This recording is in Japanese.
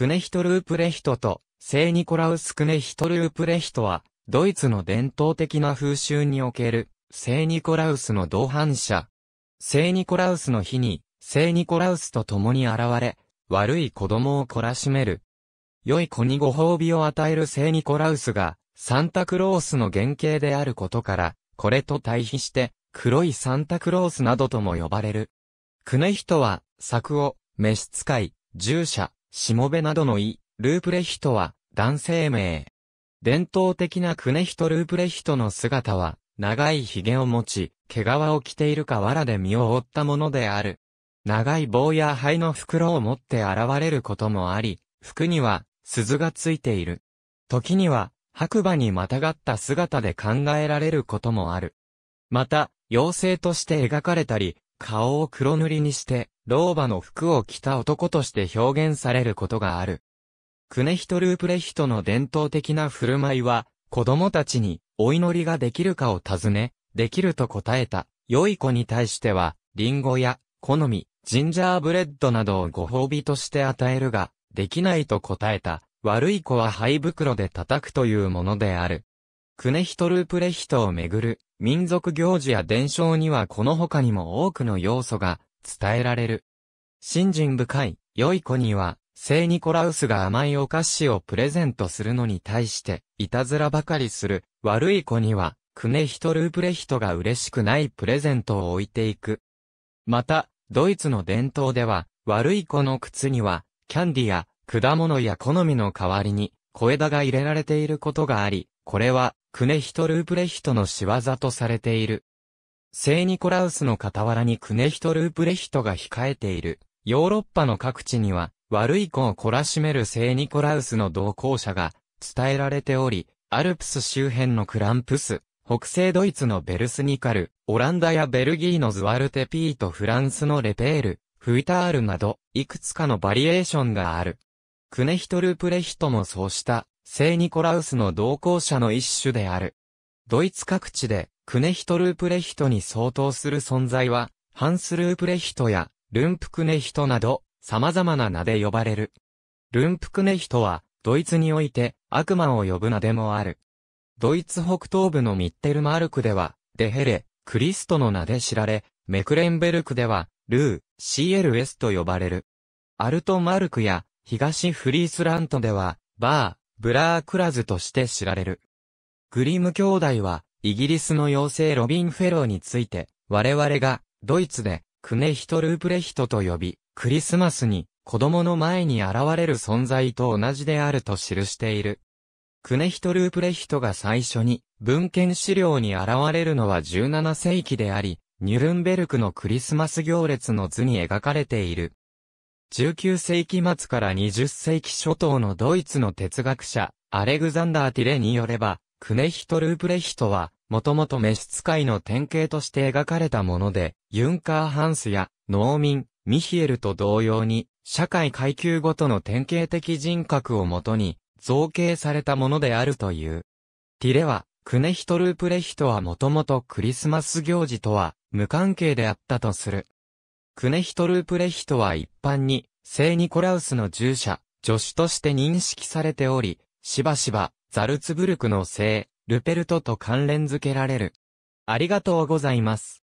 クネヒトループレヒトと、聖ニコラウス・クネヒトループレヒトは、ドイツの伝統的な風習における、聖ニコラウスの同伴者。聖ニコラウスの日に、聖ニコラウスと共に現れ、悪い子供を懲らしめる。良い子にご褒美を与える聖ニコラウスが、サンタクロースの原型であることから、これと対比して、黒いサンタクロースなどとも呼ばれる。クネヒトは、作を、召使い、従者、しもべなどのい、ループレヒトは男性名。伝統的なクネヒトループレヒトの姿は、長い髭を持ち、毛皮を着ているか藁で身を覆ったものである。長い棒や灰の袋を持って現れることもあり、服には鈴がついている。時には白馬にまたがった姿で考えられることもある。また、妖精として描かれたり、顔を黒塗りにして、老婆の服を着た男として表現されることがある。クネヒトループレヒトの伝統的な振る舞いは、子供たちにお祈りができるかを尋ね、できると答えた、良い子に対しては、リンゴや、好み、ジンジャーブレッドなどをご褒美として与えるが、できないと答えた、悪い子は灰袋で叩くというものである。クネヒトループレヒトをめぐる民族行事や伝承にはこの他にも多くの要素が伝えられる。信心深い、良い子には、聖ニコラウスが甘いお菓子をプレゼントするのに対して、いたずらばかりする、悪い子には、クネヒトループレヒトが嬉しくないプレゼントを置いていく。また、ドイツの伝統では、悪い子の靴には、キャンディや、果物や好みの代わりに、小枝が入れられていることがあり、これは、クネヒトループレヒトの仕業とされている。聖ニコラウスの傍らにクネヒト・ループレヒトが控えている。ヨーロッパの各地には、悪い子を懲らしめる聖ニコラウスの同行者が伝えられており、アルプス周辺のクランプス、北西ドイツのベルスニカル、オランダやベルギーのズワルテピーとフランスのレペール、フイタールなど、いくつかのバリエーションがある。クネヒトループレヒトもそうした、聖ニコラウスの同行者の一種である。ドイツ各地で、クネヒト・ループレヒトに相当する存在は、ハンス・ループレヒトや、ルンプクネヒトなど、様々な名で呼ばれる。ルンプクネヒトは、ドイツにおいて、悪魔を呼ぶ名でもある。ドイツ北東部のミッテルマルクでは、デヘレ、クリストの名で知られ、メクレンベルクでは、ルー、CLS と呼ばれる。アルトマルクや、東フリースラントでは、バー、ブラークラズとして知られる。グリム兄弟は、イギリスの妖精ロビン・フェローについて、我々が、ドイツで、クネヒト・ループレヒトと呼び、クリスマスに、子供の前に現れる存在と同じであると記している。クネヒト・ループレヒトが最初に、文献資料に現れるのは17世紀であり、ニュルンベルクのクリスマス行列の図に描かれている。19世紀末から20世紀初頭のドイツの哲学者、アレグザンダー・ティレによれば、クネヒト・ループレヒトは、もともと召使いの典型として描かれたもので、ユンカー・ハンスや、農民、ミヒエルと同様に、社会階級ごとの典型的人格をもとに、造形されたものであるという。ティレは、クネヒト・ループレヒトはもともとクリスマス行事とは、無関係であったとする。クネヒト・ループレヒトは一般に、聖ニコラウスの従者、助手として認識されており、しばしば、ザルツブルクの聖、ルペルトと関連づけられる。ありがとうございます。